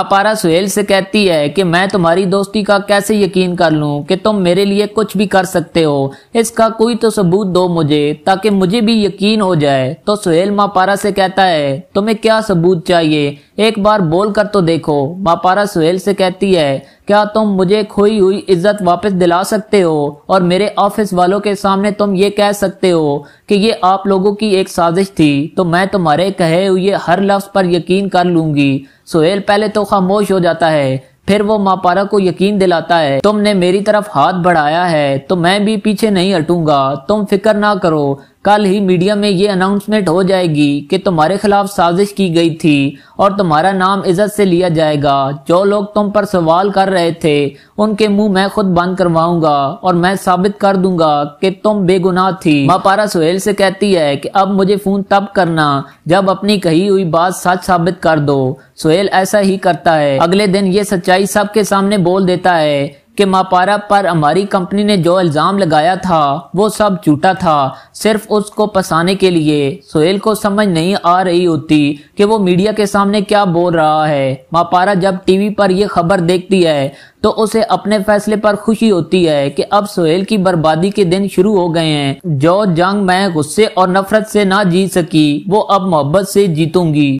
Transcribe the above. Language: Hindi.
अपारा सुहेल से कहती है कि मैं तुम्हारी दोस्ती का कैसे यकीन कर लूं कि तुम मेरे लिए कुछ भी कर सकते हो इसका कोई तो सबूत दो मुझे ताकि मुझे भी यकीन हो जाए तो सुहेल मापारा से कहता है तुम्हें क्या सबूत चाहिए एक बार बोल कर तो देखो मापारा सुहेल से कहती है क्या तुम मुझे खोई हुई इज्जत वापस दिला सकते हो और मेरे ऑफिस वालों के सामने तुम ये कह सकते हो कि ये आप लोगों की एक साजिश थी तो मैं तुम्हारे कहे हुए हर लफ्ज पर यकीन कर लूंगी सुहेल पहले तो खामोश हो जाता है फिर वो मापारा को यकीन दिलाता है तुमने मेरी तरफ हाथ बढ़ाया है तो मैं भी पीछे नहीं हटूंगा तुम फिक्र ना करो कल ही मीडिया में ये अनाउंसमेंट हो जाएगी कि तुम्हारे खिलाफ साजिश की गई थी और तुम्हारा नाम इज्जत से लिया जाएगा जो लोग तुम पर सवाल कर रहे थे उनके मुंह मैं खुद बंद करवाऊंगा और मैं साबित कर दूंगा कि तुम बेगुनाह थी माँ पारा सुहेल से कहती है कि अब मुझे फोन तब करना जब अपनी कही हुई बात सच साबित कर दो सुहेल ऐसा ही करता है अगले दिन ये सच्चाई सबके सामने बोल देता है कि मापारा पर हमारी कंपनी ने जो इल्ज़ाम लगाया था वो सब झूठा था सिर्फ उसको फंसाने के लिए सोहेल को समझ नहीं आ रही होती कि वो मीडिया के सामने क्या बोल रहा है मापारा जब टीवी पर यह खबर देखती है तो उसे अपने फैसले पर खुशी होती है कि अब सोहेल की बर्बादी के दिन शुरू हो गए हैं जो जंग मैं गुस्से और नफरत से ना जीत सकी वो अब मोहब्बत से जीतूंगी